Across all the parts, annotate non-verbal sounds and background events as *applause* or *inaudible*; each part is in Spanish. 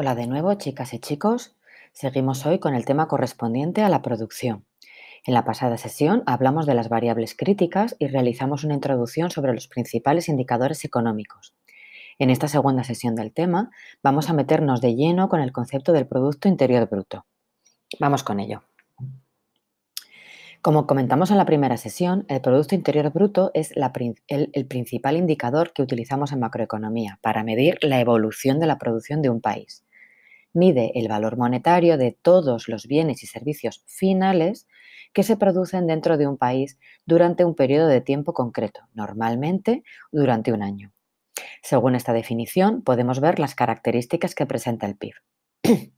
Hola de nuevo, chicas y chicos. Seguimos hoy con el tema correspondiente a la producción. En la pasada sesión hablamos de las variables críticas y realizamos una introducción sobre los principales indicadores económicos. En esta segunda sesión del tema vamos a meternos de lleno con el concepto del Producto Interior Bruto. Vamos con ello. Como comentamos en la primera sesión, el Producto Interior Bruto es el principal indicador que utilizamos en macroeconomía para medir la evolución de la producción de un país mide el valor monetario de todos los bienes y servicios finales que se producen dentro de un país durante un periodo de tiempo concreto, normalmente durante un año. Según esta definición, podemos ver las características que presenta el PIB. *clears throat*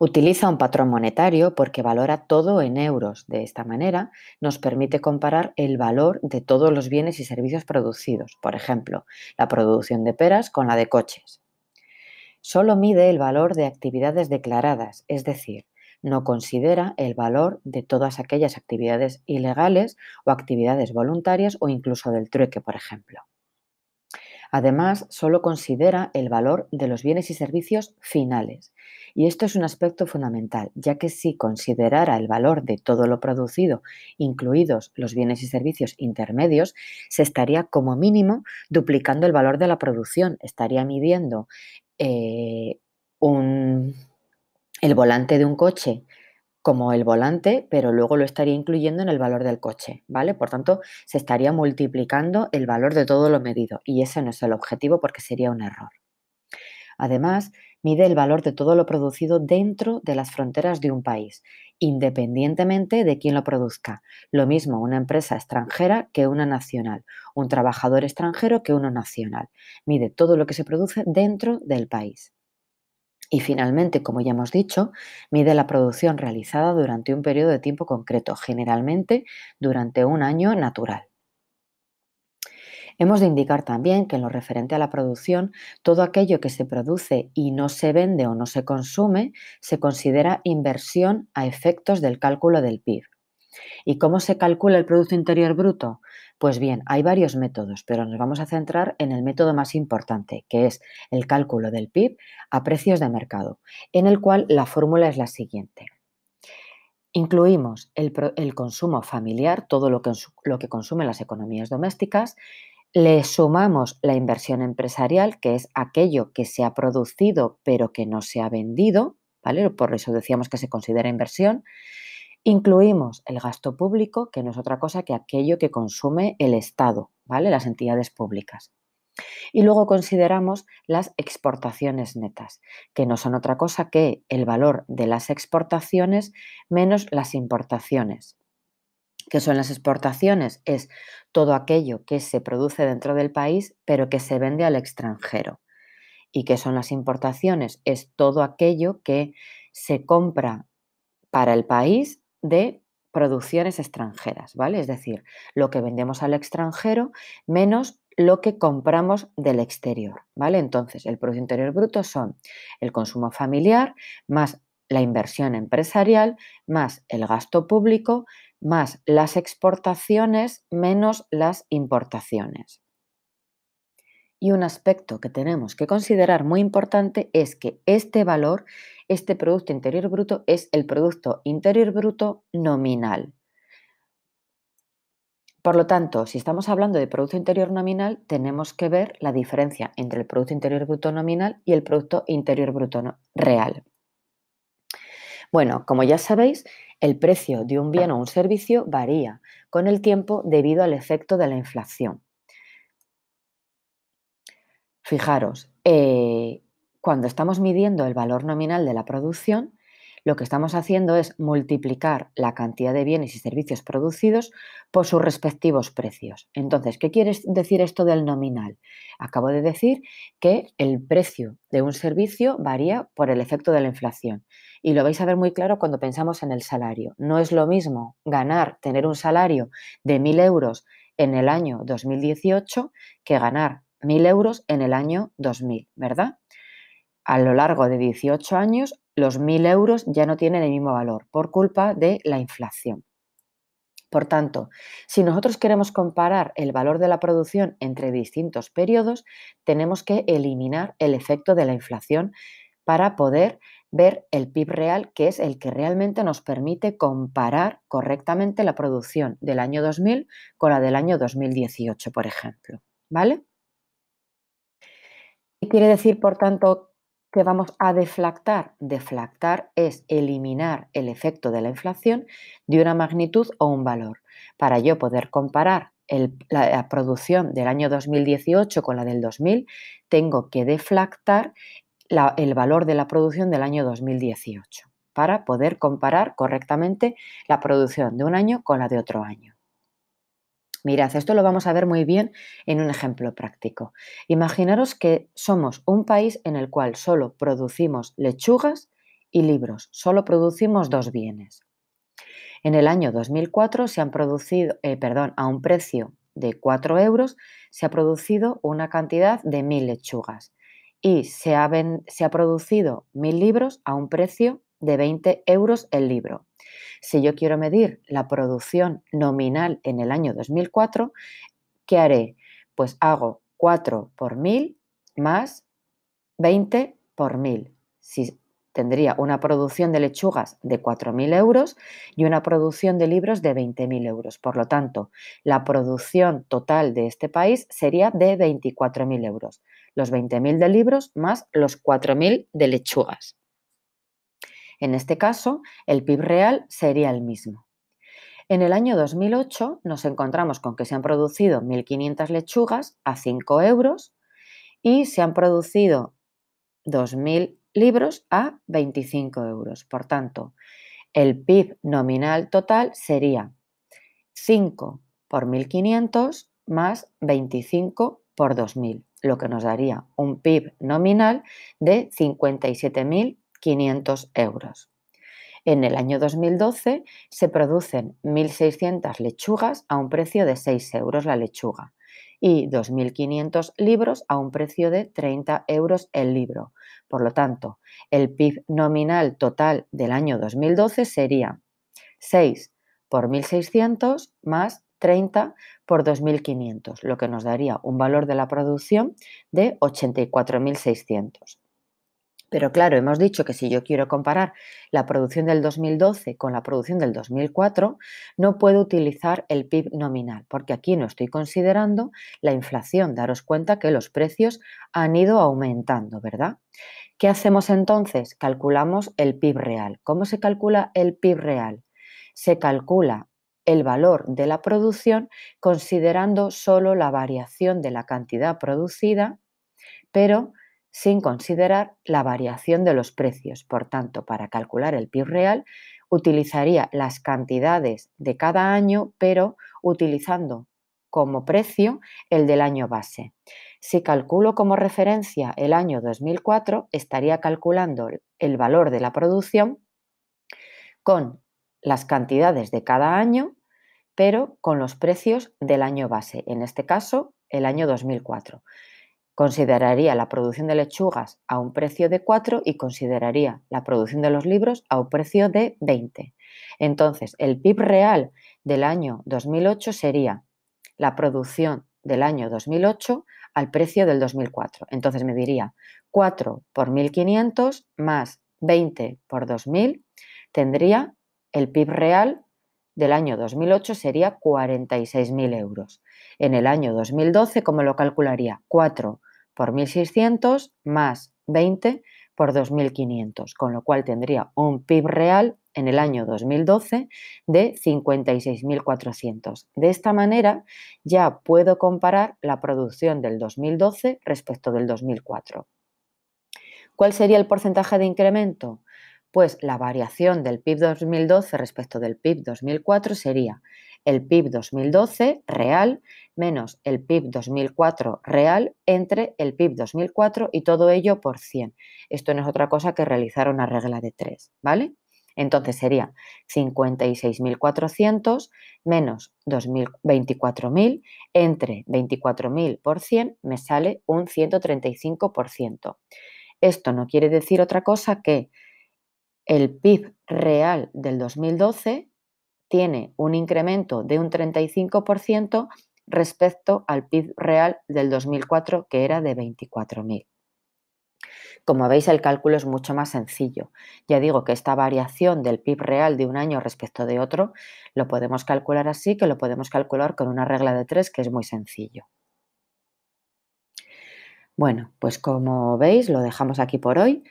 Utiliza un patrón monetario porque valora todo en euros. De esta manera, nos permite comparar el valor de todos los bienes y servicios producidos, por ejemplo, la producción de peras con la de coches. Solo mide el valor de actividades declaradas, es decir, no considera el valor de todas aquellas actividades ilegales o actividades voluntarias o incluso del trueque, por ejemplo. Además, solo considera el valor de los bienes y servicios finales. Y esto es un aspecto fundamental, ya que si considerara el valor de todo lo producido, incluidos los bienes y servicios intermedios, se estaría como mínimo duplicando el valor de la producción, estaría midiendo eh, un, el volante de un coche como el volante, pero luego lo estaría incluyendo en el valor del coche, ¿vale? Por tanto, se estaría multiplicando el valor de todo lo medido y ese no es el objetivo porque sería un error. Además, mide el valor de todo lo producido dentro de las fronteras de un país independientemente de quién lo produzca. Lo mismo una empresa extranjera que una nacional, un trabajador extranjero que uno nacional. Mide todo lo que se produce dentro del país. Y finalmente, como ya hemos dicho, mide la producción realizada durante un periodo de tiempo concreto, generalmente durante un año natural. Hemos de indicar también que en lo referente a la producción, todo aquello que se produce y no se vende o no se consume se considera inversión a efectos del cálculo del PIB. ¿Y cómo se calcula el Producto Interior Bruto? Pues bien, hay varios métodos, pero nos vamos a centrar en el método más importante, que es el cálculo del PIB a precios de mercado, en el cual la fórmula es la siguiente. Incluimos el, consumo familiar, todo lo que, lo que consumen las economías domésticas, le sumamos la inversión empresarial, que es aquello que se ha producido pero que no se ha vendido, ¿vale? Por eso decíamos que se considera inversión. Incluimos el gasto público, que no es otra cosa que aquello que consume el Estado, ¿vale? Las entidades públicas. Y luego consideramos las exportaciones netas, que no son otra cosa que el valor de las exportaciones menos las importaciones que son las exportaciones, es todo aquello que se produce dentro del país, pero que se vende al extranjero. ¿Y qué son las importaciones? Es todo aquello que se compra para el país de producciones extranjeras, ¿vale? Es decir, lo que vendemos al extranjero menos lo que compramos del exterior, ¿vale? Entonces, el Producto Interior Bruto son el consumo familiar más la inversión empresarial más el gasto público más las exportaciones menos las importaciones. Y un aspecto que tenemos que considerar muy importante es que este valor, este Producto Interior Bruto, es el Producto Interior Bruto nominal. Por lo tanto, si estamos hablando de Producto Interior Nominal, tenemos que ver la diferencia entre el Producto Interior Bruto Nominal y el Producto Interior Bruto Real. Bueno, como ya sabéis, el precio de un bien o un servicio varía con el tiempo debido al efecto de la inflación. Fijaros, eh, cuando estamos midiendo el valor nominal de la producción, lo que estamos haciendo es multiplicar la cantidad de bienes y servicios producidos por sus respectivos precios. Entonces, ¿qué quiere decir esto del nominal? Acabo de decir que el precio de un servicio varía por el efecto de la inflación. Y lo vais a ver muy claro cuando pensamos en el salario. No es lo mismo ganar, tener un salario de 1.000 euros en el año 2018 que ganar 1.000 euros en el año 2000, ¿verdad? A lo largo de 18 años los 1.000 euros ya no tienen el mismo valor por culpa de la inflación. Por tanto, si nosotros queremos comparar el valor de la producción entre distintos periodos, tenemos que eliminar el efecto de la inflación para poder ver el PIB real, que es el que realmente nos permite comparar correctamente la producción del año 2000 con la del año 2018, por ejemplo. ¿Vale? ¿Qué quiere decir, por tanto, que vamos a deflactar. Deflactar es eliminar el efecto de la inflación de una magnitud o un valor. Para yo poder comparar la, producción del año 2018 con la del 2000, tengo que deflactar el valor de la producción del año 2018 para poder comparar correctamente la producción de un año con la de otro año. Mirad, esto lo vamos a ver muy bien en un ejemplo práctico. Imaginaros que somos un país en el cual solo producimos lechugas y libros, solo producimos dos bienes. En el año 2004 se han producido, eh, perdón, a un precio de 4 euros, se ha producido una cantidad de 1.000 lechugas y se ha, se ha producido 1.000 libros a un precio de 20 euros el libro. Si yo quiero medir la producción nominal en el año 2004, ¿qué haré? Pues hago 4 por 1000 más 20 por 1000. Si tendría una producción de lechugas de 4.000 euros y una producción de libros de 20.000 euros. Por lo tanto, la producción total de este país sería de 24.000 euros. Los 20.000 de libros más los 4.000 de lechugas. En este caso, el PIB real sería el mismo. En el año 2008 nos encontramos con que se han producido 1.500 lechugas a 5 euros y se han producido 2.000 libros a 25 euros. Por tanto, el PIB nominal total sería 5 por 1.500 más 25 por 2.000, lo que nos daría un PIB nominal de 57.000 500 euros. En el año 2012 se producen 1.600 lechugas a un precio de 6 euros la lechuga y 2.500 libros a un precio de 30 euros el libro. Por lo tanto, el PIB nominal total del año 2012 sería 6 por 1.600 más 30 por 2.500, lo que nos daría un valor de la producción de 84.600. Pero claro, hemos dicho que si yo quiero comparar la producción del 2012 con la producción del 2004, no puedo utilizar el PIB nominal, porque aquí no estoy considerando la inflación. Daros cuenta que los precios han ido aumentando, ¿verdad? ¿Qué hacemos entonces? Calculamos el PIB real. ¿Cómo se calcula el PIB real? Se calcula el valor de la producción considerando solo la variación de la cantidad producida, pero sin considerar la variación de los precios. Por tanto, para calcular el PIB real, utilizaría las cantidades de cada año, pero utilizando como precio el del año base. Si calculo como referencia el año 2004, estaría calculando el valor de la producción con las cantidades de cada año, pero con los precios del año base, en este caso el año 2004. Consideraría la producción de lechugas a un precio de 4 y consideraría la producción de los libros a un precio de 20. Entonces, el PIB real del año 2008 sería la producción del año 2008 al precio del 2004. Entonces me diría 4 por 1500 más 20 por 2000 tendría el PIB real del año 2008 sería 46.000 euros. En el año 2012, ¿cómo lo calcularía? 4 por 1.600 más 20 por 2.500, con lo cual tendría un PIB real en el año 2012 de 56.400. De esta manera ya puedo comparar la producción del 2012 respecto del 2004. ¿Cuál sería el porcentaje de incremento? Pues la variación del PIB 2012 respecto del PIB 2004 sería el PIB 2012 real menos el PIB 2004 real entre el PIB 2004 y todo ello por 100. Esto no es otra cosa que realizar una regla de 3, ¿vale? Entonces sería 56.400 menos 24.000 entre 24.000 por 100 me sale un 135%. Esto no quiere decir otra cosa que el PIB real del 2012 tiene un incremento de un 35% respecto al PIB real del 2004, que era de 24.000. Como veis, el cálculo es mucho más sencillo. Ya digo que esta variación del PIB real de un año respecto de otro lo podemos calcular así, que lo podemos calcular con una regla de 3, que es muy sencillo. Bueno, pues como veis, lo dejamos aquí por hoy.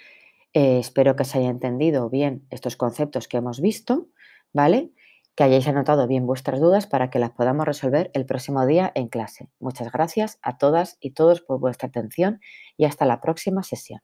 Eh, espero que se haya entendido bien estos conceptos que hemos visto, ¿vale? que hayáis anotado bien vuestras dudas para que las podamos resolver el próximo día en clase. Muchas gracias a todas y todos por vuestra atención y hasta la próxima sesión.